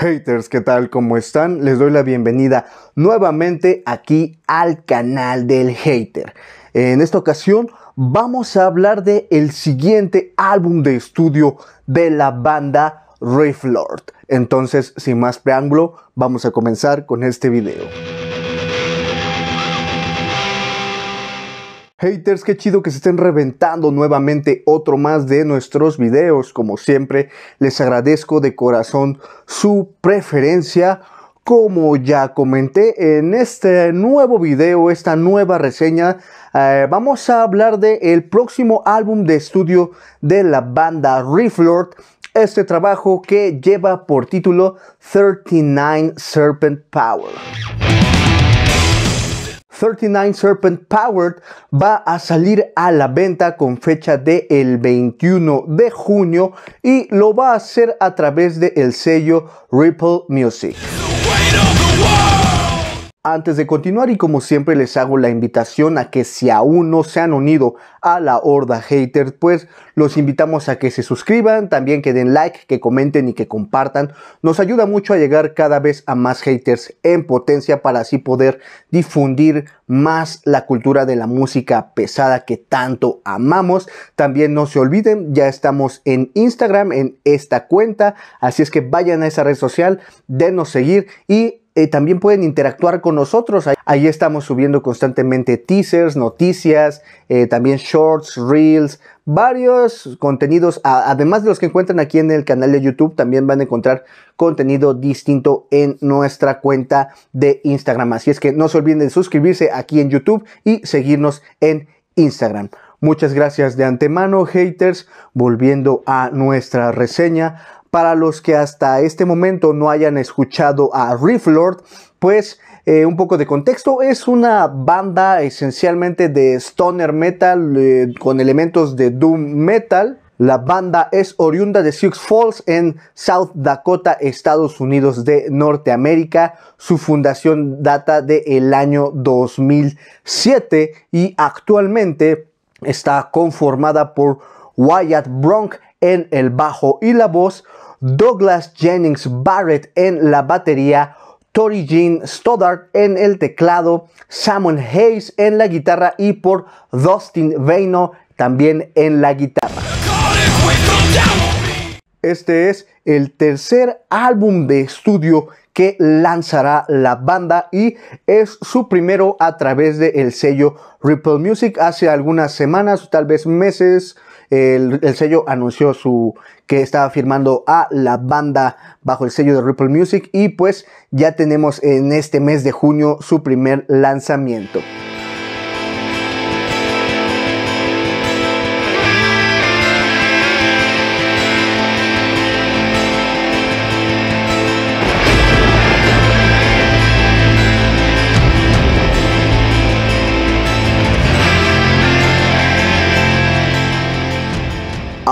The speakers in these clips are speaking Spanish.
Haters, ¿qué tal? ¿Cómo están? Les doy la bienvenida nuevamente aquí al canal del hater. En esta ocasión vamos a hablar de el siguiente álbum de estudio de la banda Riff Lord. Entonces, sin más preámbulo, vamos a comenzar con este video. Haters, qué chido que se estén reventando nuevamente otro más de nuestros videos. Como siempre, les agradezco de corazón su preferencia. Como ya comenté en este nuevo video, esta nueva reseña, eh, vamos a hablar del el próximo álbum de estudio de la banda Rifflord. Este trabajo que lleva por título 39 Serpent Power. 39 Serpent Powered va a salir a la venta con fecha del el 21 de junio y lo va a hacer a través del el sello Ripple Music. Antes de continuar y como siempre les hago la invitación a que si aún no se han unido a la horda Haters pues los invitamos a que se suscriban, también que den like, que comenten y que compartan. Nos ayuda mucho a llegar cada vez a más haters en potencia para así poder difundir más la cultura de la música pesada que tanto amamos. También no se olviden, ya estamos en Instagram, en esta cuenta, así es que vayan a esa red social, denos seguir y eh, también pueden interactuar con nosotros. Ahí estamos subiendo constantemente teasers, noticias, eh, también shorts, reels, varios contenidos. Además de los que encuentran aquí en el canal de YouTube, también van a encontrar contenido distinto en nuestra cuenta de Instagram. Así es que no se olviden de suscribirse aquí en YouTube y seguirnos en Instagram. Muchas gracias de antemano, haters. Volviendo a nuestra reseña. Para los que hasta este momento no hayan escuchado a Lord pues eh, un poco de contexto, es una banda esencialmente de stoner metal eh, con elementos de doom metal. La banda es oriunda de Sioux Falls en South Dakota, Estados Unidos de Norteamérica. Su fundación data del el año 2007 y actualmente está conformada por Wyatt Bronk, en el bajo y la voz, Douglas Jennings Barrett en la batería, Tori Jean Stoddard en el teclado, Samuel Hayes en la guitarra y por Dustin Veino también en la guitarra. Este es el tercer álbum de estudio que lanzará la banda y es su primero a través del el sello Ripple Music hace algunas semanas, tal vez meses, el, sello anunció su que estaba firmando a la banda bajo el sello de Ripple Music y pues ya tenemos en este mes de junio su primer lanzamiento.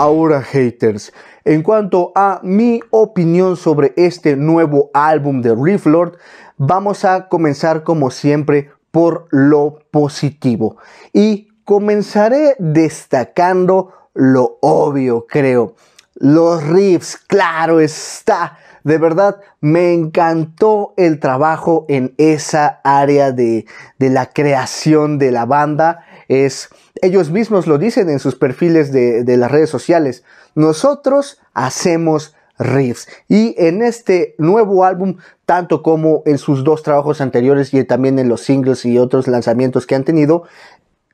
Ahora haters, en cuanto a mi opinión sobre este nuevo álbum de Lord vamos a comenzar como siempre por lo positivo y comenzaré destacando lo obvio, creo. Los riffs, claro está. De verdad, me encantó el trabajo en esa área de, de la creación de la banda es, ellos mismos lo dicen en sus perfiles de, de las redes sociales. Nosotros hacemos riffs. Y en este nuevo álbum, tanto como en sus dos trabajos anteriores y también en los singles y otros lanzamientos que han tenido,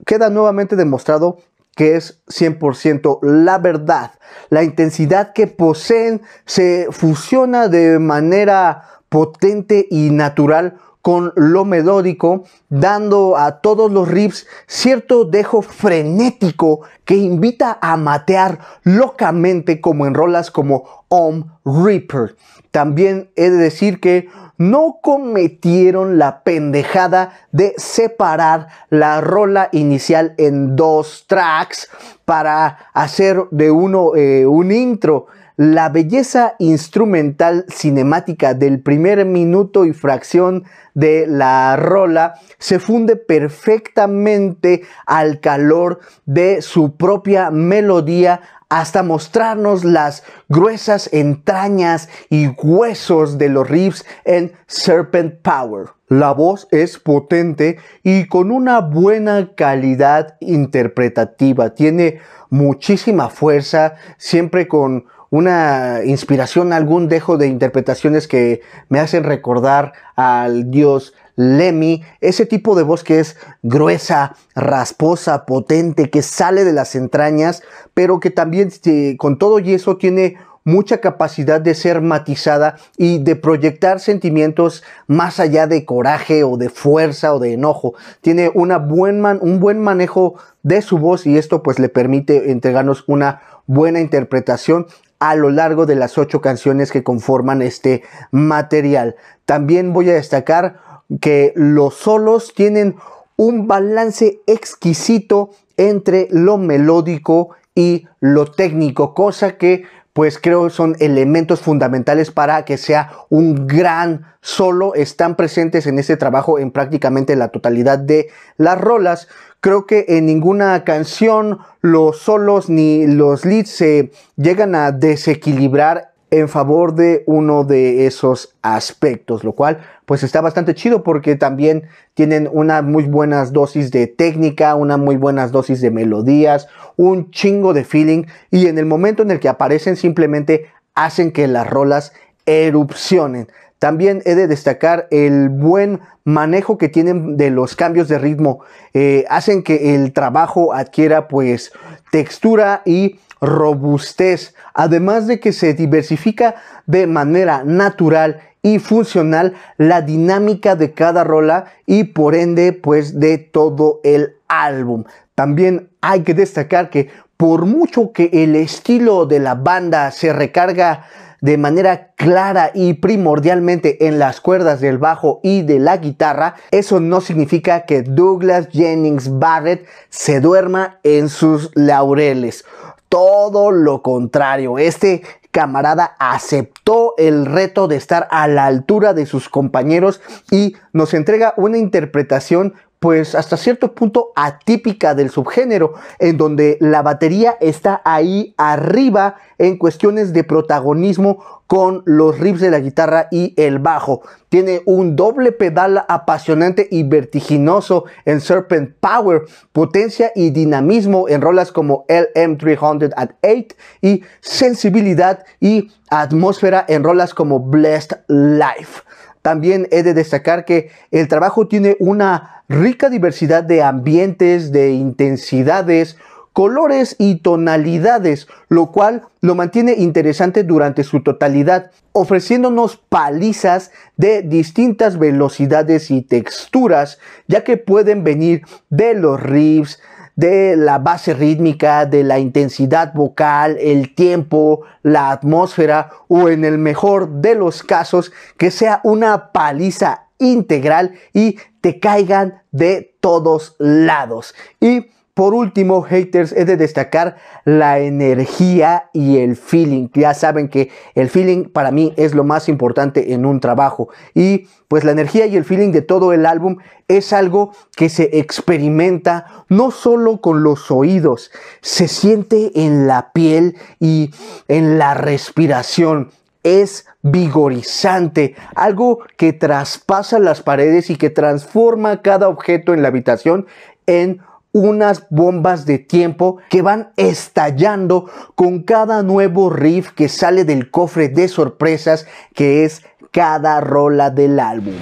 queda nuevamente demostrado que es 100% la verdad. La intensidad que poseen se fusiona de manera potente y natural con lo melódico, dando a todos los riffs cierto dejo frenético que invita a matear locamente como en rolas como Home Reaper. También he de decir que no cometieron la pendejada de separar la rola inicial en dos tracks para hacer de uno eh, un intro la belleza instrumental cinemática del primer minuto y fracción de la rola se funde perfectamente al calor de su propia melodía hasta mostrarnos las gruesas entrañas y huesos de los riffs en Serpent Power. La voz es potente y con una buena calidad interpretativa. Tiene muchísima fuerza, siempre con una inspiración, algún dejo de interpretaciones que me hacen recordar al dios Lemmy, ese tipo de voz que es gruesa, rasposa, potente, que sale de las entrañas, pero que también este, con todo y eso tiene mucha capacidad de ser matizada y de proyectar sentimientos más allá de coraje o de fuerza o de enojo. Tiene una buen un buen manejo de su voz y esto pues le permite entregarnos una buena interpretación a lo largo de las ocho canciones que conforman este material. También voy a destacar que los solos tienen un balance exquisito entre lo melódico y lo técnico, cosa que pues creo son elementos fundamentales para que sea un gran solo. Están presentes en este trabajo en prácticamente la totalidad de las rolas, Creo que en ninguna canción los solos ni los leads se llegan a desequilibrar en favor de uno de esos aspectos, lo cual pues está bastante chido porque también tienen una muy buenas dosis de técnica, una muy buenas dosis de melodías, un chingo de feeling y en el momento en el que aparecen simplemente hacen que las rolas erupcionen. También he de destacar el buen manejo que tienen de los cambios de ritmo. Eh, hacen que el trabajo adquiera pues textura y robustez, además de que se diversifica de manera natural y funcional la dinámica de cada rola y por ende pues de todo el álbum. También hay que destacar que por mucho que el estilo de la banda se recarga de manera clara y primordialmente en las cuerdas del bajo y de la guitarra, eso no significa que Douglas Jennings Barrett se duerma en sus laureles. Todo lo contrario, este camarada aceptó el reto de estar a la altura de sus compañeros y nos entrega una interpretación pues hasta cierto punto atípica del subgénero, en donde la batería está ahí arriba en cuestiones de protagonismo con los riffs de la guitarra y el bajo. Tiene un doble pedal apasionante y vertiginoso en Serpent Power, potencia y dinamismo en rolas como lm 8 y sensibilidad y atmósfera en rolas como Blessed Life. También he de destacar que el trabajo tiene una rica diversidad de ambientes, de intensidades, colores y tonalidades, lo cual lo mantiene interesante durante su totalidad, ofreciéndonos palizas de distintas velocidades y texturas, ya que pueden venir de los riffs, de la base rítmica, de la intensidad vocal, el tiempo, la atmósfera o en el mejor de los casos que sea una paliza integral y te caigan de todos lados. Y por último, haters, he de destacar la energía y el feeling. Ya saben que el feeling para mí es lo más importante en un trabajo. Y pues la energía y el feeling de todo el álbum es algo que se experimenta no solo con los oídos, se siente en la piel y en la respiración es vigorizante, algo que traspasa las paredes y que transforma cada objeto en la habitación en unas bombas de tiempo que van estallando con cada nuevo riff que sale del cofre de sorpresas que es cada rola del álbum.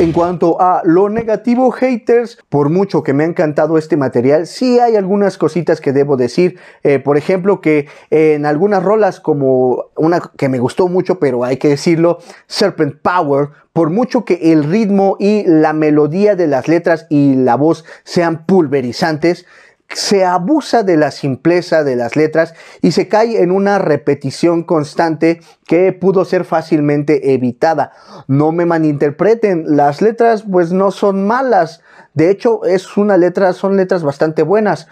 En cuanto a lo negativo, haters, por mucho que me ha encantado este material, sí hay algunas cositas que debo decir. Eh, por ejemplo, que en algunas rolas, como una que me gustó mucho, pero hay que decirlo, Serpent Power, por mucho que el ritmo y la melodía de las letras y la voz sean pulverizantes, se abusa de la simpleza de las letras y se cae en una repetición constante que pudo ser fácilmente evitada. No me malinterpreten, las letras pues no son malas. De hecho, es una letra, son letras bastante buenas,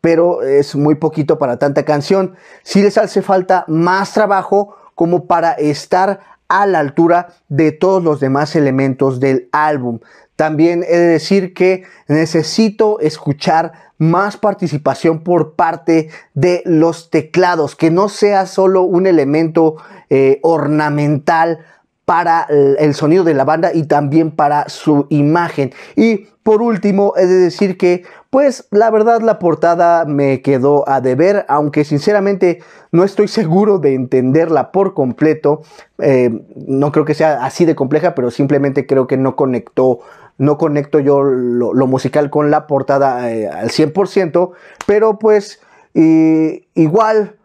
pero es muy poquito para tanta canción. Si les hace falta más trabajo como para estar a la altura de todos los demás elementos del álbum. También he de decir que necesito escuchar más participación por parte de los teclados, que no sea solo un elemento eh, ornamental para el sonido de la banda y también para su imagen. Y por último, he de decir que, pues la verdad la portada me quedó a deber, aunque sinceramente no estoy seguro de entenderla por completo. Eh, no creo que sea así de compleja, pero simplemente creo que no conectó no conecto yo lo, musical con la portada eh, al 100%, pero pues igual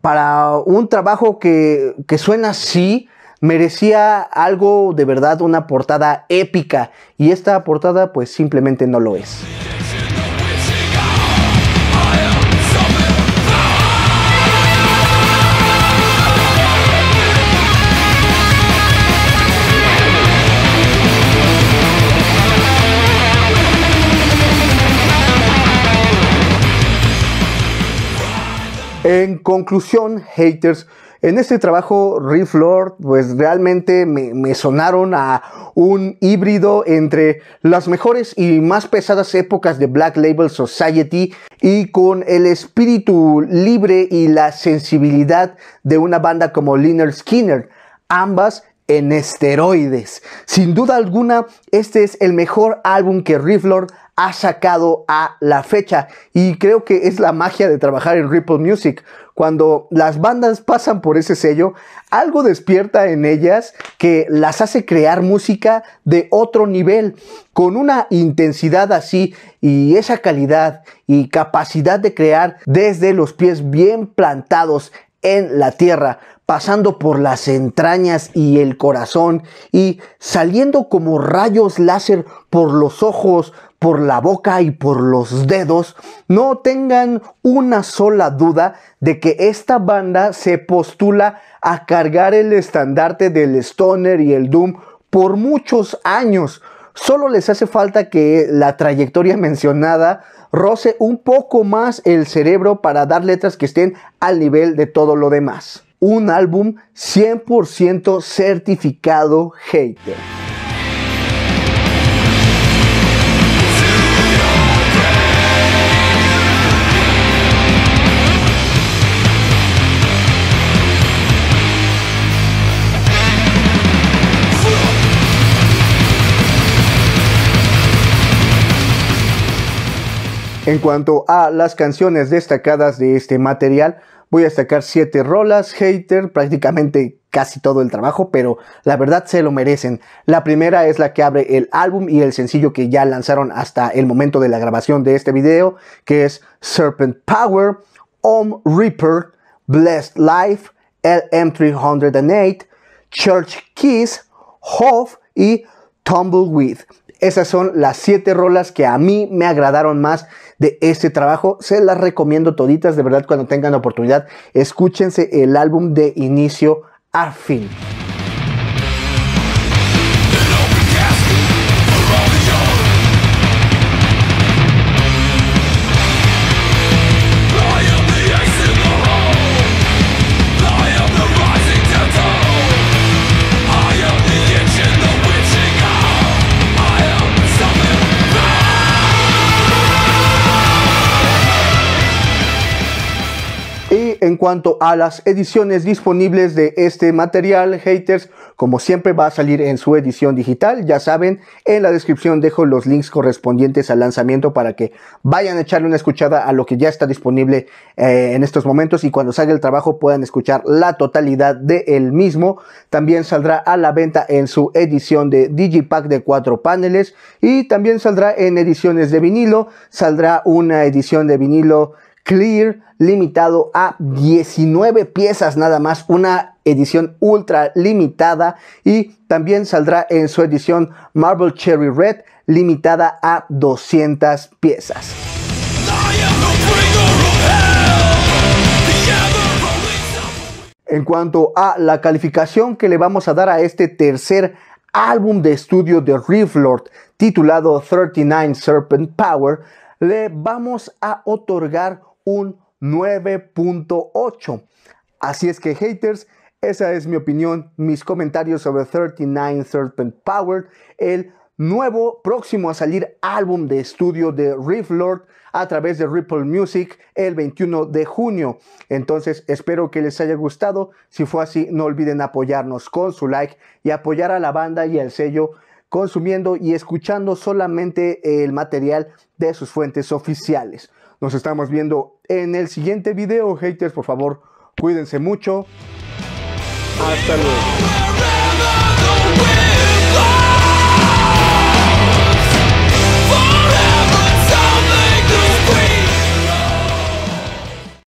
para un trabajo que, que suena así, merecía algo de verdad, una portada épica, y esta portada pues simplemente no lo es. En conclusión, haters, en este trabajo Riff Lord, pues realmente me, me, sonaron a un híbrido entre las mejores y más pesadas épocas de Black Label Society y con el espíritu libre y la sensibilidad de una banda como Liner Skinner, ambas en esteroides. Sin duda alguna, este es el mejor álbum que Rifflord ha sacado a la fecha y creo que es la magia de trabajar en Ripple Music. Cuando las bandas pasan por ese sello, algo despierta en ellas que las hace crear música de otro nivel, con una intensidad así y esa calidad y capacidad de crear desde los pies bien plantados en la tierra, pasando por las entrañas y el corazón y saliendo como rayos láser por los ojos, por la boca y por los dedos, no tengan una sola duda de que esta banda se postula a cargar el estandarte del Stoner y el Doom por muchos años, Solo les hace falta que la trayectoria mencionada roce un poco más el cerebro para dar letras que estén al nivel de todo lo demás. Un álbum 100% certificado hater. En cuanto a las canciones destacadas de este material, voy a destacar 7 rolas, hater, prácticamente casi todo el trabajo, pero la verdad se lo merecen. La primera es la que abre el álbum y el sencillo que ya lanzaron hasta el momento de la grabación de este video, que es Serpent Power, Om Reaper, Blessed Life, LM308, Church Kiss, Hove y Tumbleweed. Esas son las 7 rolas que a mí me agradaron más de este trabajo. Se las recomiendo toditas, de verdad, cuando tengan oportunidad, escúchense el álbum de inicio a fin. en cuanto a las ediciones disponibles de este material, haters, como siempre va a salir en su edición digital. Ya saben, en la descripción dejo los links correspondientes al lanzamiento para que vayan a echarle una escuchada a lo que ya está disponible eh, en estos momentos y cuando salga el trabajo puedan escuchar la totalidad de mismo. También saldrá a la venta en su edición de Digipack de cuatro paneles y también saldrá en ediciones de vinilo. Saldrá una edición de vinilo Clear limitado a 19 piezas nada más, una edición ultra limitada y también saldrá en su edición Marble Cherry Red limitada a 200 piezas. En cuanto a la calificación que le vamos a dar a este tercer álbum de estudio de Rifflord titulado 39 Serpent Power, le vamos a otorgar un 9.8. Así es que haters, esa es mi opinión, mis comentarios sobre 39 Serpent Power, el nuevo próximo a salir álbum de estudio de Riff Lord a través de Ripple Music el 21 de junio. Entonces espero que les haya gustado. Si fue así, no olviden apoyarnos con su like y apoyar a la banda y al sello consumiendo y escuchando solamente el material de sus fuentes oficiales. Nos estamos viendo en el siguiente video, haters. Por favor, cuídense mucho. Hasta luego.